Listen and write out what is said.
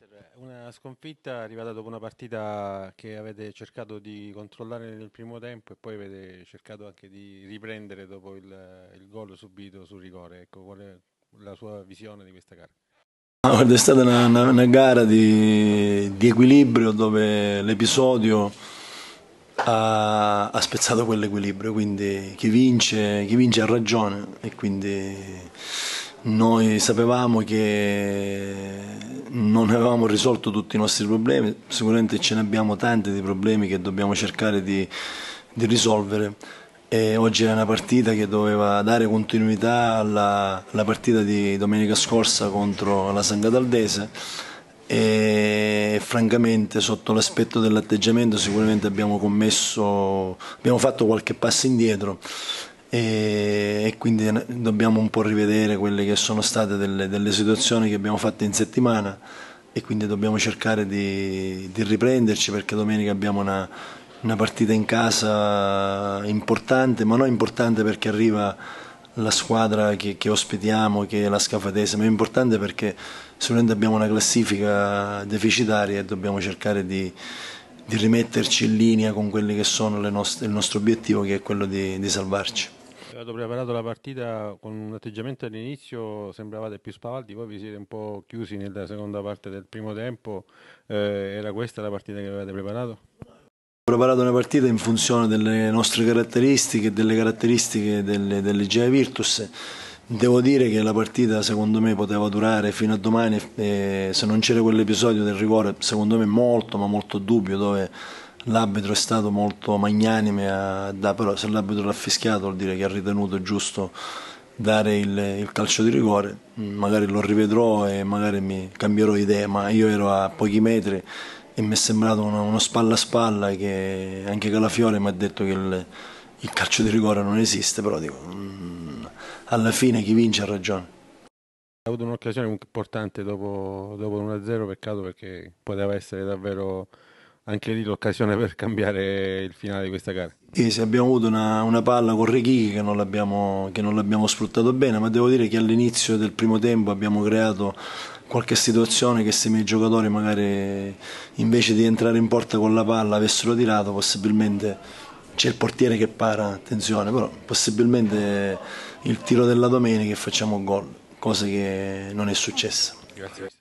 mister, una sconfitta arrivata dopo una partita che avete cercato di controllare nel primo tempo e poi avete cercato anche di riprendere dopo il, il gol subito sul rigore. Ecco, qual è la sua visione di questa gara? Ah, guarda, è stata una, una, una gara di, di, equilibrio dove l'episodio ha, ha spezzato quell'equilibrio, quindi chi vince, chi vince ha ragione e quindi noi sapevamo che non avevamo risolto tutti i nostri problemi, sicuramente ce ne abbiamo tanti di problemi che dobbiamo cercare di, di risolvere. E oggi è una partita che doveva dare continuità alla, alla partita di domenica scorsa contro la Sangataldese e francamente sotto l'aspetto dell'atteggiamento sicuramente abbiamo commesso, abbiamo fatto qualche passo indietro e, quindi dobbiamo un po' rivedere quelle che sono state delle, delle situazioni che abbiamo fatto in settimana e quindi dobbiamo cercare di, di riprenderci perché domenica abbiamo una, una, partita in casa importante, ma non importante perché arriva la squadra che, che ospitiamo, che è la Scafatese, ma è importante perché sicuramente abbiamo una classifica deficitaria e dobbiamo cercare di, di rimetterci in linea con quelli che sono nostre, il nostro obiettivo che è quello di, di salvarci avevate preparato la partita con un atteggiamento all'inizio, sembravate più spavaldi, poi vi siete un po' chiusi nella seconda parte del primo tempo, eh, era questa la partita che avevate preparato? Ho preparato una partita in funzione delle nostre caratteristiche, delle caratteristiche delle, delle GA Virtus. Devo dire che la partita secondo me poteva durare fino a domani, eh, se non c'era quell'episodio del rigore, secondo me molto, ma molto dubbio, dove l'arbitro è stato molto magnanime, a, da, però se l'arbitro l'ha fischiato vuol dire che ha ritenuto giusto dare il, il, calcio di rigore, mm, magari lo rivedrò e magari mi cambierò idea, ma io ero a pochi metri e mi è sembrato uno, uno spalla a spalla che anche Calafiore mi ha detto che il, il calcio di rigore non esiste, però dico, mm, alla fine chi vince ha ragione. Ha avuto un'occasione importante dopo, dopo l'1-0, peccato perché poteva essere davvero anche lì l'occasione per cambiare il finale di questa gara. E se abbiamo avuto una, una palla con Rechichi che non, l'abbiamo, sfruttato bene, ma devo dire che all'inizio del primo tempo abbiamo creato qualche situazione che se i miei giocatori magari invece di entrare in porta con la palla avessero tirato, possibilmente c'è il portiere che para, attenzione, però possibilmente il tiro della domenica e facciamo gol, cosa che non è successa. Grazie.